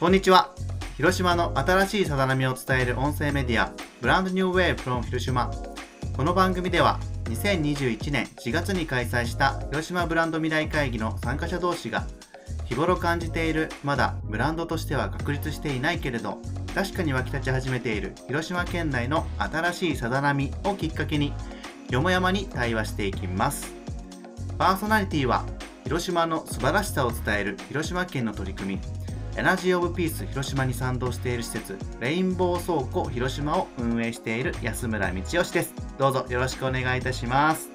こんにちは広島の新しいさざ波を伝える音声メディアブランドニューウェイフロン広島この番組では2021年4月に開催した広島ブランド未来会議の参加者同士が日頃感じているまだブランドとしては確立していないけれど確かに湧き立ち始めている広島県内の新しいさざ波をきっかけによもやまに対話していきますパーソナリティは広島の素晴らしさを伝える広島県の取り組みエナジー・オブ・ピース広島に賛同している施設レインボー倉庫広島を運営している安村道義ですどうぞよろしくお願いいたします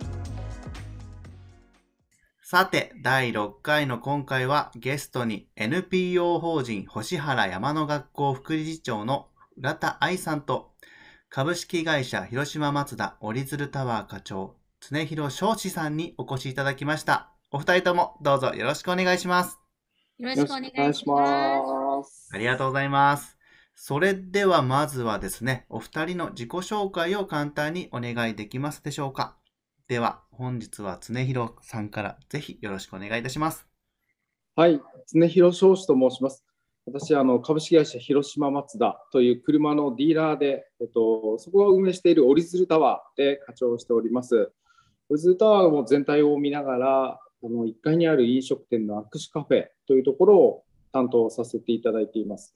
さて、第6回の今回はゲストに NPO 法人星原山の学校副理事長の浦田愛さんと株式会社広島松田折り鶴タワー課長常広翔士さんにお越しいただきました。お二人ともどうぞよろしくお願いします。よろしくお願いします。ありがとうございます。それではまずはですね、お二人の自己紹介を簡単にお願いできますでしょうか。では、本日は常広さんからぜひよろしくお願いいたします。はい、常広商事と申します。私あの株式会社広島松田という車のディーラーで、えっと、そこが運営している折り鶴タワーで課長をしております。折り鶴タワーも全体を見ながら、あの1階にある飲食店の握手カフェというところを担当させていただいています。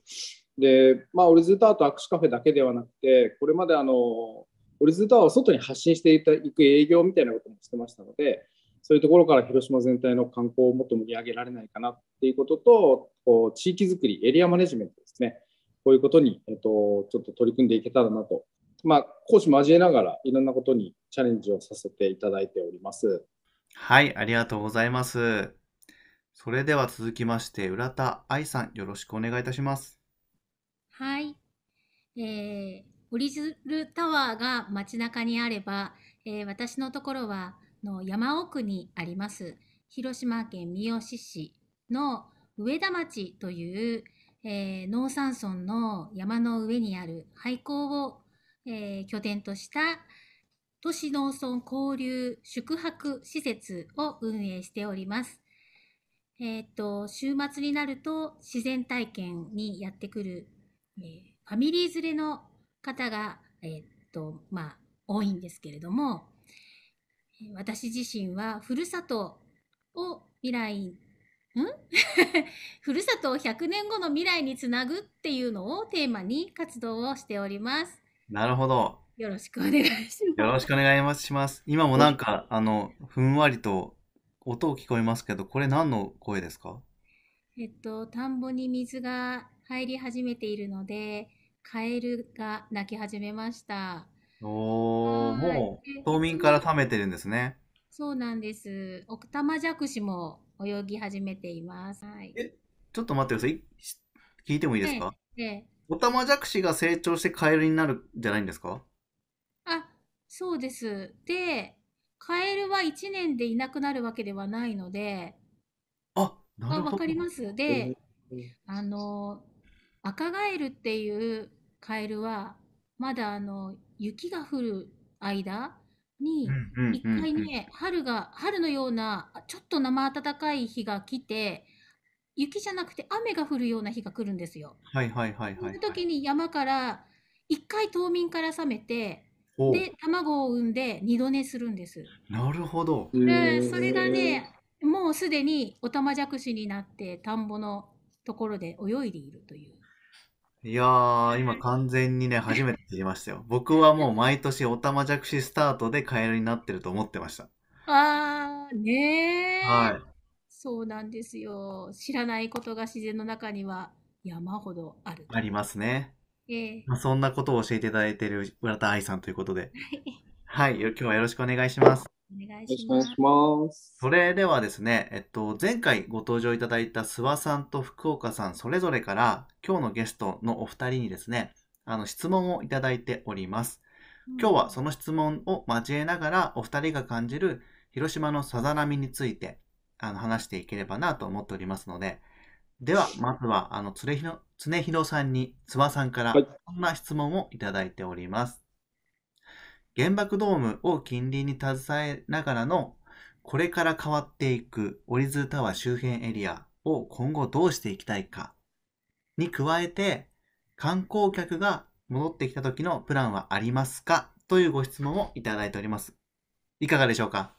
で、まあ、オリズーターと握手カフェだけではなくて、これまであのオリズーターを外に発信していく営業みたいなこともしてましたので、そういうところから広島全体の観光をもっと盛り上げられないかなっていうことと、こう地域づくり、エリアマネジメントですね、こういうことに、えっと、ちょっと取り組んでいけたらなと、まあ、講師交えながらいろんなことにチャレンジをさせていただいております。はい、ありがとうございます。それでは続きまして、浦田愛さん、よろしくお願いいたします。はい。えー、オリジルタワーが街中にあれば、えー、私のところはの山奥にあります、広島県三次市の上田町という、えー、農山村の山の上にある廃校を、えー、拠点とした、都市農村交流宿泊施設を運営しております。えっ、ー、と、週末になると自然体験にやってくる、えー、ファミリー連れの方が、えっ、ー、と、まあ、多いんですけれども、私自身はふるさとを未来ん ふるさとを100年後の未来につなぐっていうのをテーマに活動をしております。なるほど。よろしくお願いします。よろしくお願いします。今もなんか、あの、ふんわりと音を聞こえますけど、これ何の声ですかえっと、田んぼに水が入り始めているので、カエルが鳴き始めました。おお、もう冬眠から貯めてるんですね。そうなんです。奥多摩マジャクシも泳ぎ始めています。はい、え、ちょっと待ってください。聞いてもいいですか、ええ、オタマジャクシが成長してカエルになるじゃないんですかそうです。で、カエルは1年でいなくなるわけではないので、あ、なあ、わかります。で、ーあの、赤ガエルっていうカエルは、まだあの、雪が降る間に、一回ね、春が、春のような、あちょっと生暖かい日が来て、雪じゃなくて雨が降るような日が来るんですよ。はいはいはいはいはい。時に山から、一回冬眠から覚めて、で卵を産んで二度寝するんです。なるほど。でそれがねもうすでにオタマジャクシになって田んぼのところで泳いでいるという。いやー、今完全にね、初めて知りましたよ。僕はもう毎年オタマジャクシスタートでカエルになってると思ってました。あー、ねー。はい。そうなんですよ。知らないことが自然の中には山ほどある。ありますね。まあ、そんなことを教えていただいている村田愛さんということで、はい、今日はよろしくお願いします。お願いしますそれではですね、えっと、前回ご登場いただいた諏訪さんと福岡さん、それぞれから、今日のゲストのお二人にですね、あの、質問をいただいております。今日はその質問を交えながら、お二人が感じる広島のさざ波について、あの、話していければなと思っておりますので、では、まずは、あの、つれひろ、常広さんに、つばさんから、こんな質問をいただいております。原爆ドームを近隣に携えながらの、これから変わっていく折り鶴タワー周辺エリアを今後どうしていきたいか、に加えて、観光客が戻ってきた時のプランはありますかというご質問をいただいております。いかがでしょうか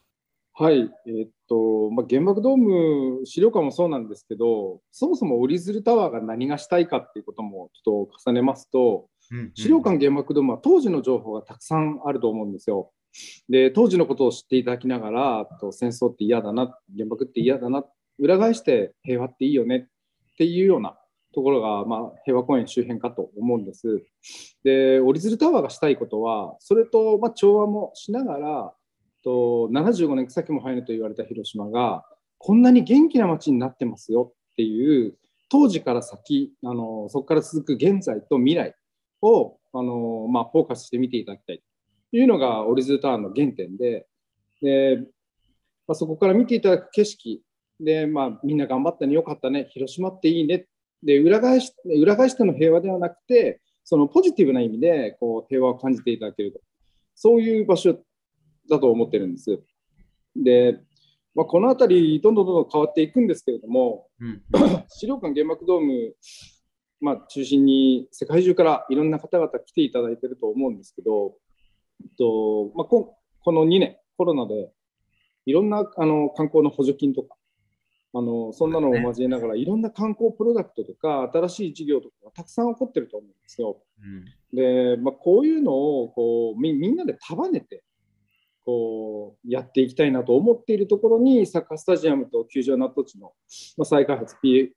はい、えー、っとまあ、原爆ドーム資料館もそうなんですけどそもそも折り鶴タワーが何がしたいかっていうこともちょっと重ねますと、うんうん、資料館原爆ドームは当時の情報がたくさんあると思うんですよ。で当時のことを知っていただきながらと戦争って嫌だな原爆って嫌だな裏返して平和っていいよねっていうようなところが、まあ、平和公園周辺かと思うんです。で折り鶴タワーがしたいことはそれと、ま調和もしながらと、75年草木も生えぬと言われた広島が、こんなに元気な街になってますよっていう、当時から先、あのそこから続く現在と未来をあの、まあ、フォーカスして見ていただきたいというのが、オリズターンの原点で、でまあ、そこから見ていただく景色で、まあ、みんな頑張ったね、よかったね、広島っていいねで裏返し裏返しての平和ではなくて、そのポジティブな意味でこう平和を感じていただけると、そういう場所だと思ってるんです。で、まあ、この辺りどんどんどんどん変わっていくんですけれども、うん、資料館原爆ドーム、まあ、中心に世界中からいろんな方々来ていただいてると思うんですけど、えっとまあ、ここの2年コロナでいろんなあの観光の補助金とかあのそんなのを交えながら、いろんな観光プロダクトとか新しい事業とかがたくさん起こってると思うんですよ。うん、で、まあ、こういうのをこうみんなで束ねてこうやっていきたいなと思っているところにサッカースタジアムと球場の跡地の再開発 PFI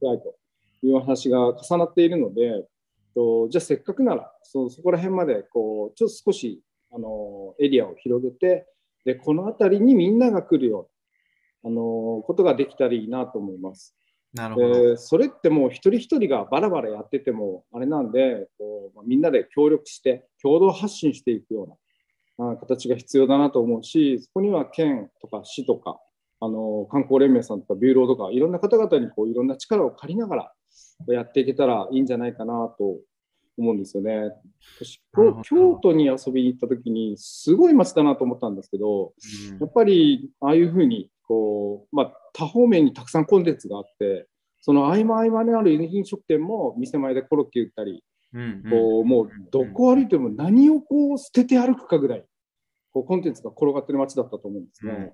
という話が重なっているのでとじゃあせっかくならそそこら辺までこうちょっと少しあのエリアを広げてでこの辺りにみんなが来るようなあのことができたらいいなと思います。なるほどそれってもう一人一人がバラバラやっててもあれなんでこう、まあ、みんなで協力して共同発信していくような形が必要だなと思うしそこには県とか市とかあの観光連盟さんとかビューローとかいろんな方々にこういろんな力を借りながらやっていけたらいいんじゃないかなと思うんですよね。私京都に遊びに行った時にすごい街だなと思ったんですけど、うん、やっぱりああいうふうにこう、まあ、多方面にたくさんコンテンツがあってその合間合間にある飲食店も店前でコロッケ売ったりうんうん、こうもうどこ歩いても何をこう捨てて歩くかぐらいこうコンテンツが転がってる街だったと思うんですね。うん、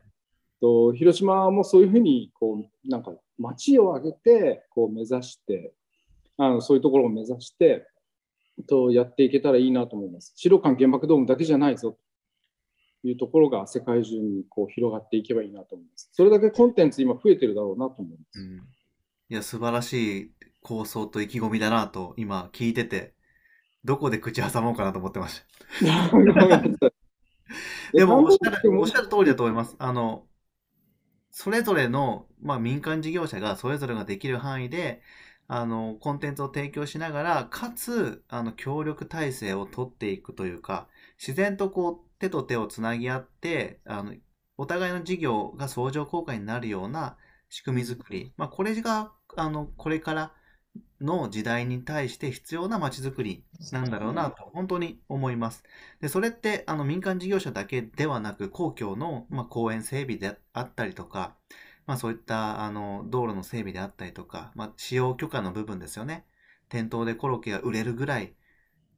と広島もそういうふうにこうなんか街を挙げてこう目指してあのそういうところを目指してとやっていけたらいいなと思います。資料館原爆ドームだけじゃないぞというところが世界中にこう広がっていけばいいなと思います。それだけコンテンツ今増えてるだろうなと思います。うんいや、素晴らしい構想と意気込みだなと、今聞いてて、どこで口挟もうかなと思ってました。でもおっしゃる、おっしゃる通りだと思います。あの、それぞれの、まあ、民間事業者がそれぞれができる範囲で、あの、コンテンツを提供しながら、かつ、あの、協力体制を取っていくというか、自然とこう、手と手をつなぎ合って、あの、お互いの事業が相乗効果になるような仕組みづくり。まあ、これが、あの、これからの時代に対して必要なまちづくりなんだろうなと本当に思います。でそれってあの民間事業者だけではなく公共の、まあ、公園整備であったりとか、まあ、そういったあの道路の整備であったりとか、まあ、使用許可の部分ですよね店頭でコロッケが売れるぐらい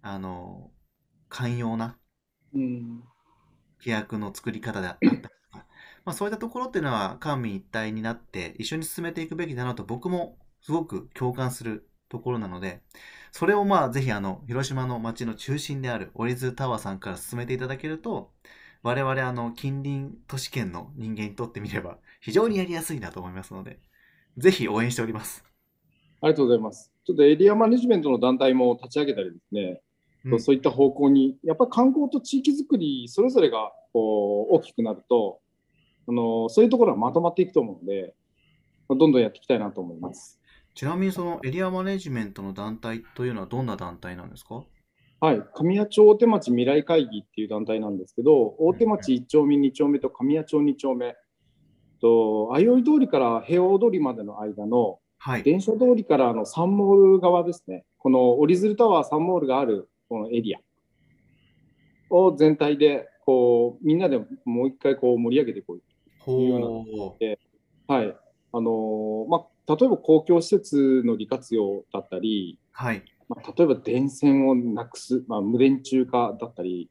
あの寛容な規約の作り方であったりとか、まあ、そういったところっていうのは官民一体になって一緒に進めていくべきだなと僕もすごく共感するところなので、それをまあぜひあの、広島の街の中心であるオリズタワーさんから進めていただけると、我々あの、近隣都市圏の人間にとってみれば、非常にやりやすいなと思いますので、ぜひ応援しております。ありがとうございます。ちょっとエリアマネジメントの団体も立ち上げたりですね、うん、そういった方向に、やっぱり観光と地域づくり、それぞれがこう大きくなると、あのそういうところはまとまっていくと思うので、どんどんやっていきたいなと思います。ちなみにそのエリアマネジメントの団体というのはどんな団体なんですかはい、神谷町大手町未来会議っていう団体なんですけど、大手町1丁目、2丁目と神谷町2丁目、と相生通りから平和通りまでの間の、はい、電車通りからのサンモール側ですね、この折り鶴タワーサンモールがあるこのエリアを全体でこうみんなでもう一回こう盛り上げていこうというようなで、はいあのー、まあ、例えば公共施設の利活用だったり、はいまあ、例えば電線をなくす、まあ、無電柱化だったり、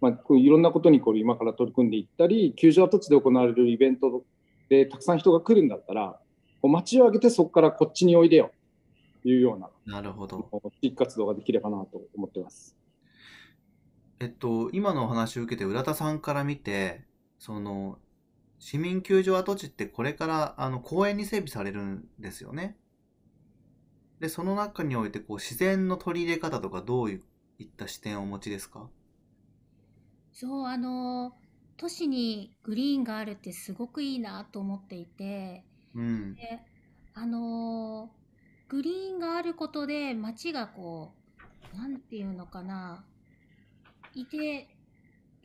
まあ、こういろんなことにこう今から取り組んでいったり球場跡地で行われるイベントでたくさん人が来るんだったらこう街を挙げてそこからこっちにおいでよというようななるほど地域活動ができればなと思ってます。えっと、今のお話を受けて浦田さんから見てその市民球場跡地ってこれからあの公園に整備されるんですよね。で、その中においてこう自然の取り入れ方とかどういった視点をお持ちですかそう、あの、都市にグリーンがあるってすごくいいなと思っていて、うん。で、あの、グリーンがあることで街がこう、なんていうのかな、いて、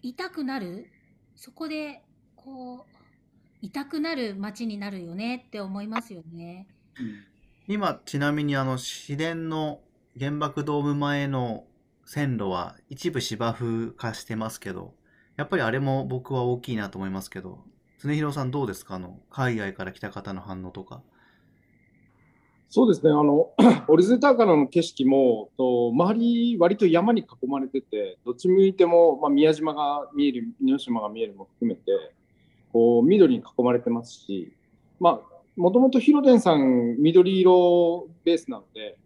痛くなるそこで、こう、痛くなる街になるよねって思いますよね。今ちなみにあの市電の原爆ドーム前の線路は一部芝生化してますけどやっぱりあれも僕は大きいなと思いますけど常広さんどうですかあの海外から来た方の反応とか。そうですねあの オリズタからの景色もと周り、割と山に囲まれててどっち向いても、まあ、宮島が見える、箕島が見えるも含めてこう緑に囲まれてますし、まあ、もともとヒロデンさん緑色ベースなので、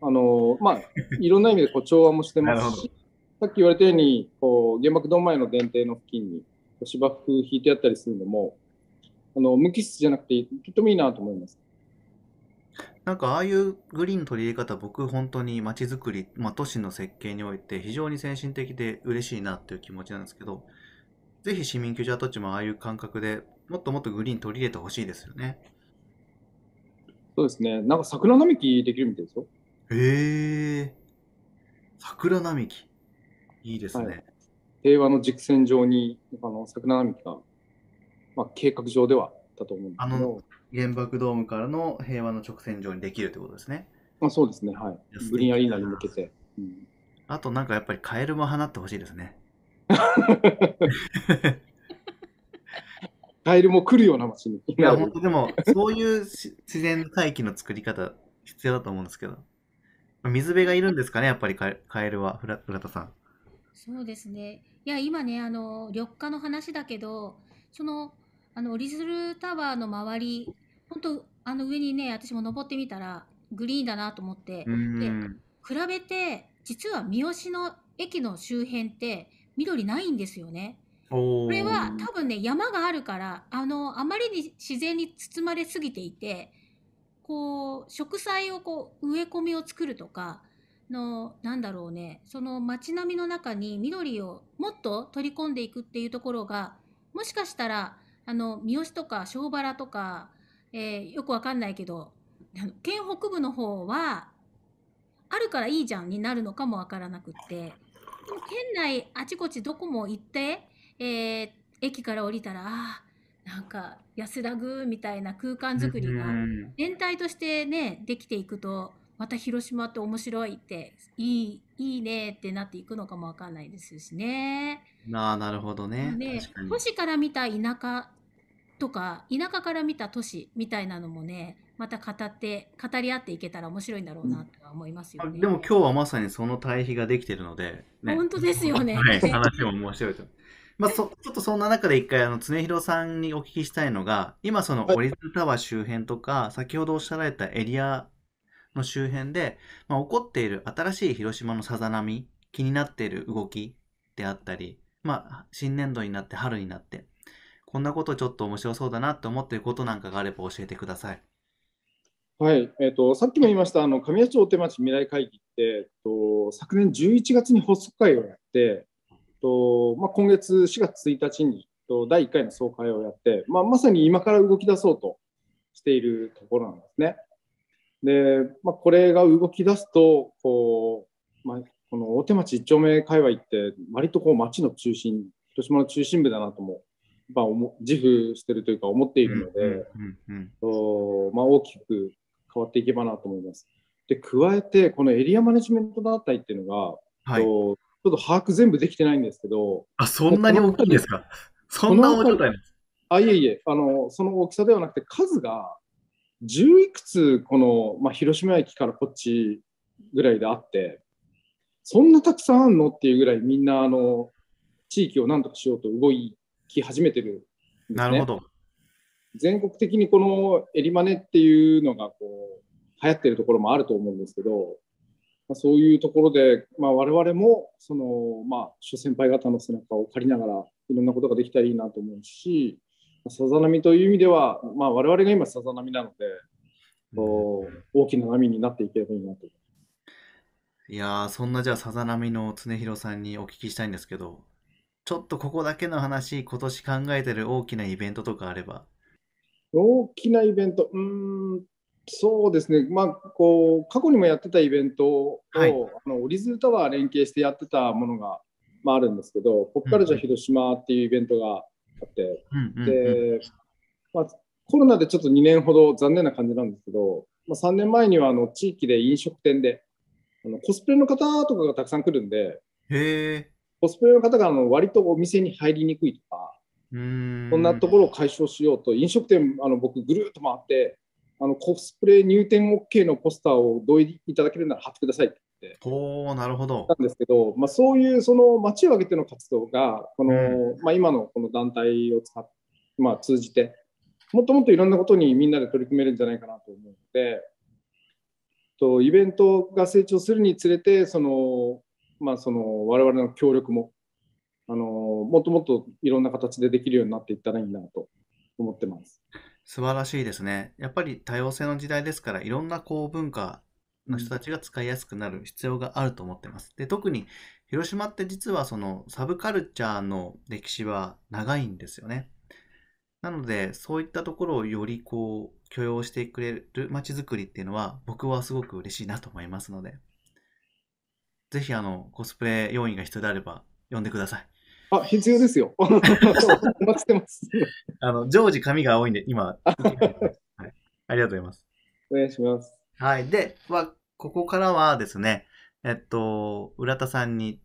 あのまあ、いろんな意味でこう調和もしてますし、さっき言われたように、こう原爆ドン前の電停の付近に芝生引いてあったりするのも、あの無機質じゃなくて、とてもいいなと思います。なんかああいうグリーンの取り入れ方、僕本当に街づくり、まあ、都市の設計において非常に先進的で嬉しいなっていう気持ちなんですけど、ぜひ市民居住跡地もああいう感覚でもっともっとグリーン取り入れてほしいですよね。そうですね。なんか桜並木できるみたいですよ。へえ。桜並木。いいですね。はい、平和の軸線上にあの桜並木が、まあ、計画上ではだと思うんですけど。あの原爆ドームからの平和の直線上にできるってことですね。まあ、そうですね。はい。グリーンアリーナに向けて。うん、あとなんかやっぱりカエルも放ってほしいですね。カエルも来るような街に。いや、本当でも、そういう自然大気の作り方、必要だと思うんですけど。水辺がいるんですかね、やっぱりカエルは、浦田さん。そうですね。いや、今ね、あの、緑化の話だけど、その、あの、オリズルタワーの周り、本当あの上にね、私も登ってみたら、グリーンだなと思って、で、比べて、実は三好の駅の周辺って、緑ないんですよね。これは多分ね、山があるから、あの、あまりに自然に包まれすぎていて、こう、植栽をこう、植え込みを作るとか、の、なんだろうね、その街並みの中に緑をもっと取り込んでいくっていうところが、もしかしたら、あの、三好とか庄原とか、えー、よくわかんないけど、県北部の方は、あるからいいじゃんになるのかもわからなくって。県内あちこちどこも行って、えー、駅から降りたらあなんか安らぐみたいな空間づくりが全体としてねできていくとまた広島って面白いっていいいいねってなっていくのかもわかんないですしね。なあなるほどね。ね都市から見た田舎とか、田舎から見た都市みたいなのもね、また語って、語り合っていけたら面白いんだろうなとは思いますよね。でも今日はまさにその対比ができてるので、ね、本当ですよね。はい、話も面白いと まあ、そちょっとそんな中で一回あの常広さんにお聞きしたいのが今そのオリズムタワー周辺とか先ほどおっしゃられたエリアの周辺で、まあ、起こっている新しい広島のさざ波気になっている動きであったり、まあ、新年度になって春になってこんなことちょっと面白そうだなって思っていることなんかがあれば教えてください。はい、えーと、さっきも言いましたあの神谷町大手町未来会議って、えと、昨年11月に発足会をやって、えとまあ、今月4月1日に、えと第1回の総会をやって、まあ、まさに今から動き出そうとしているところなんですね。で、まあ、これが動き出すとこう、まあ、この大手町1丁目界隈って割とこう町の中心広島の中心部だなともまあ、自負してるというか思っているので、まあ、大きく変わっていけばなと思います。で加えて、このエリアマネジメント団体っていうのが、はい、ちょっと把握全部できてないんですけど、あそんなに大きいんですか、そんな大状態ですあいえいえあの、その大きさではなくて、数が10いくつ、この、まあ、広島駅からこっちぐらいであって、そんなたくさんあるのっていうぐらい、みんなあの地域をなんとかしようと動いき始めてるね、なるほど。全国的にこのエリマネっていうのがこう流行ってるところもあると思うんですけど、まあ、そういうところで、まあ、我々もその、まあ、諸先輩方の背中を借りながらいろんなことができたらいいなと思うし、さざ波という意味では、まあ、我々が今さざ波なので、うん、大きな波になっていければいいなといやそんなじゃあさざ波の常宏さんにお聞きしたいんですけどちょっとここだけの話、今年考えてる大きなイベントとかあれば。大きなイベント、うん、そうですね、まあ、こう過去にもやってたイベントを、はい、あのオリズルタワー連携してやってたものが、まあ、あるんですけど、ポッかカルゃ、ャ広島っていうイベントがあって、でまあ、コロナでちょっと2年ほど残念な感じなんですけど、まあ、3年前にはあの地域で飲食店であのコスプレの方とかがたくさん来るんで、へコスプレの方があの割とお店に入りにくいとか、こんなところを解消しようと、飲食店、あの僕、ぐるっと回って、あのコスプレ入店 OK のポスターを同意いただけるなら貼ってくださいって。おなるほど。なんですけど、まあ、そういうその街を挙げての活動が、このまあ、今のこの団体を使っ、まあ、通じて、もっともっといろんなことにみんなで取り組めるんじゃないかなと思うので、とイベントが成長するにつれて、そのまあ、その我々の協力もあのもっともっといろんな形でできるようになっていったらいいなと思ってます。素晴らしいですね。やっぱり多様性の時代ですから、いろんなこう文化の人たちが使いやすくなる必要があると思ってます。で、特に広島って実はそのサブカルチャーの歴史は長いんですよね。なので、そういったところをよりこう許容してくれる街づくりっていうのは、僕はすごく嬉しいなと思いますので。ぜひあのコスプレ要員が必要であれば呼んでください。あ、必要ですよ。待ちてます。あの、常時髪が多いんで、今、はい、ありがとうございます。お願いします。はい。で、まあ、ここからはですね、えっと、浦田さんに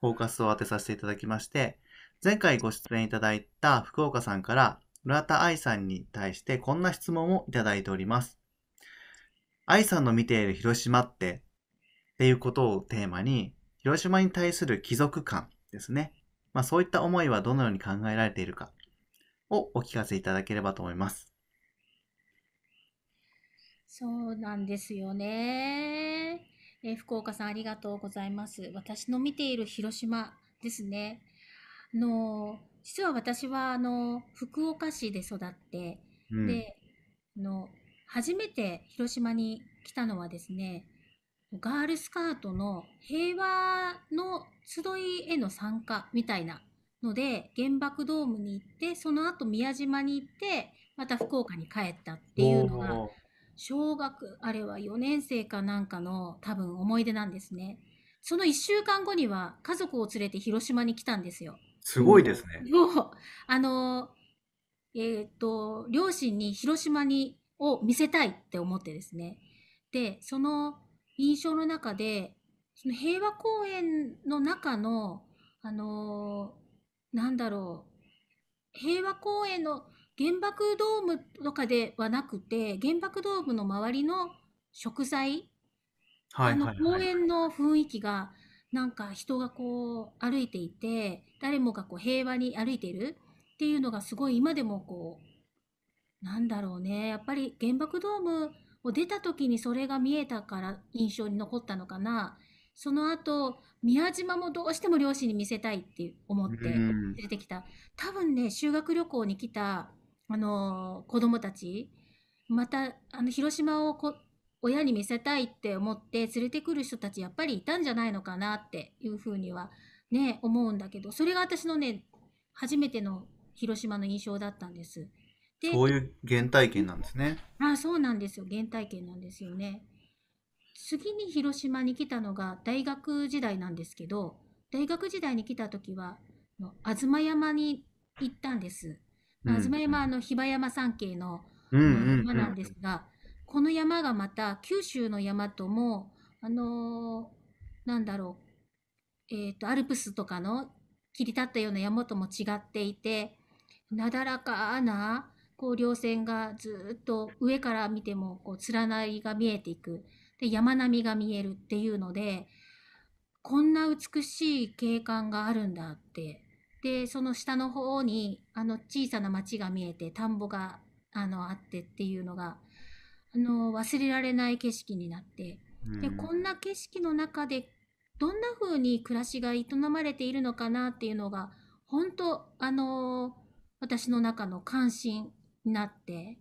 フォーカスを当てさせていただきまして、前回ご出演いただいた福岡さんから、浦田愛さんに対してこんな質問をいただいております。愛さんの見ている広島ってっていうことをテーマに、広島に対する貴族感ですね。まあそういった思いはどのように考えられているかをお聞かせいただければと思います。そうなんですよね。え福岡さんありがとうございます。私の見ている広島ですね。あの実は私はあの福岡市で育って、うん、であの初めて広島に来たのはですねガールスカートの平和の集いへの参加みたいなので原爆ドームに行ってその後宮島に行ってまた福岡に帰ったっていうのが小学あれは4年生かなんかの多分思い出なんですねその1週間後には家族を連れて広島に来たんですよすごいですね あのえっ、と両親に広島にを見せたいって思ってですねでその印象の中で、その平和公園の中の、あのー、なんだろう、平和公園の原爆ドームとかではなくて、原爆ドームの周りの食材、あの公園の雰囲気が、なんか人がこう歩いていて、誰もがこう平和に歩いているっていうのがすごい今でもこう、なんだろうね、やっぱり原爆ドームう出た時にそれが見えたから印象に残ったのかな。その後、宮島もどうしても両親に見せたいって思って連れてきた。多分ね、修学旅行に来た、あのー、子供たち、また、あの、広島をこ親に見せたいって思って連れてくる人たちやっぱりいたんじゃないのかなっていうふうにはね、思うんだけど、それが私のね、初めての広島の印象だったんです。そういう原体験なんですね。あそうなんですよ原体験なんですよね。次に広島に来たのが大学時代なんですけど大学時代に来た時は東山に行ったんです。うん、東山の比婆山山系の山なんですが、この山がまた九州の山ともあのー、なんだろう、えーと、とアルプスとかの切り立ったような山とも違っていてなだらかなこう稜線がずっと上から見てもこう連なりが見えていくで山並みが見えるっていうのでこんな美しい景観があるんだってでその下の方にあの小さな町が見えて田んぼがあのあってっていうのがあの忘れられない景色になってでこんな景色の中でどんな風に暮らしが営まれているのかなっていうのが本当あの私の中の関心になって、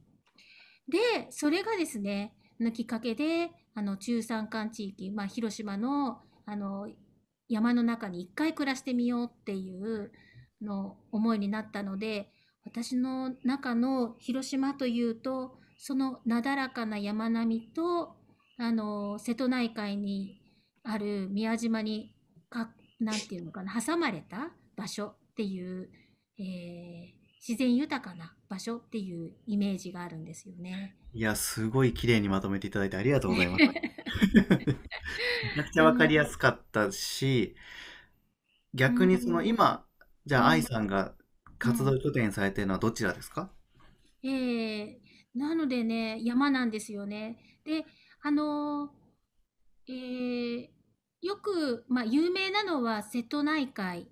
で、それがですね、のきっかけで、あの、中山間地域、まあ、広島の、あの、山の中に一回暮らしてみようっていうの思いになったので、私の中の広島というと、そのなだらかな山並みと、あの、瀬戸内海にある宮島に、か、なんていうのかな、挟まれた場所っていう、えー、自然豊かな場所っていうイメージがあるんですよね。いや、すごい綺麗にまとめていただいてありがとうございます。めちゃくちゃわかりやすかったし、逆にその今、じゃあ愛さんが活動拠点されてるのはどちらですか、えー、なのでね、山なんですよね。で、あのー、えー、よく、まあ、有名なのは瀬戸内海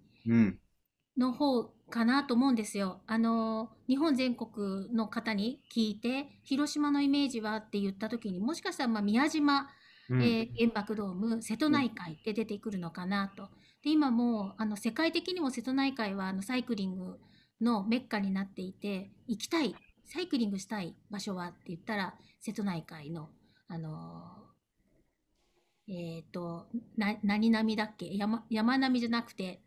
の方かなと思うんですよ。あの、日本全国の方に聞いて、広島のイメージはって言った時に、もしかしたら、ま宮島、えー、原爆ドーム、瀬戸内海って出てくるのかなと。で、今もう、あの、世界的にも瀬戸内海は、あの、サイクリングのメッカになっていて、行きたい、サイクリングしたい場所はって言ったら、瀬戸内海の、あのー、えっ、ー、と、な、何波だっけ山、山波じゃなくて、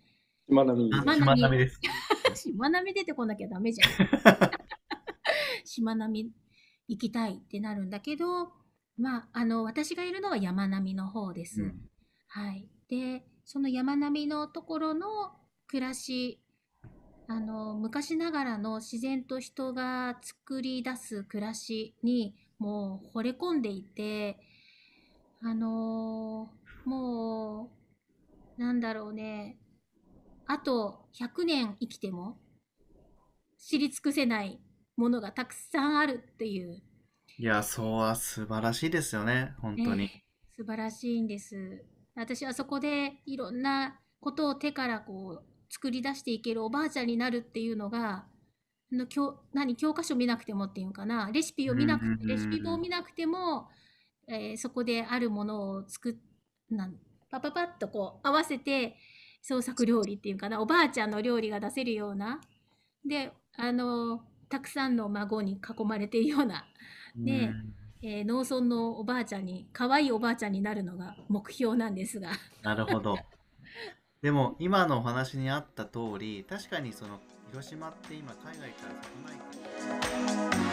しまなみ。しまなみです。しまなみ出てこなきゃダメじゃん。しまなみ行きたいってなるんだけど、まあ、あの、私がいるのは山並みの方です。うん、はい。で、その山並みのところの暮らし、あの、昔ながらの自然と人が作り出す暮らしに、もう惚れ込んでいて、あのー、もう、なんだろうね、あと100年生きても知り尽くせないものがたくさんあるっていういやそうは素晴らしいですよね本当に、ね、素晴らしいんです私はそこでいろんなことを手からこう作り出していけるおばあちゃんになるっていうのがの教何教科書見なくてもっていうかなレシピを見なくてレシピ本を見なくても、えー、そこであるものを作っなんパパパッとこう合わせて創作料理っていうかなおばあちゃんの料理が出せるようなであのたくさんの孫に囲まれているような、ねえー、農村のおばあちゃんに可愛いおばあちゃんになるのが目標なんですが。なるほどでも今のお話にあった通り確かにその広島って今海外から少ないか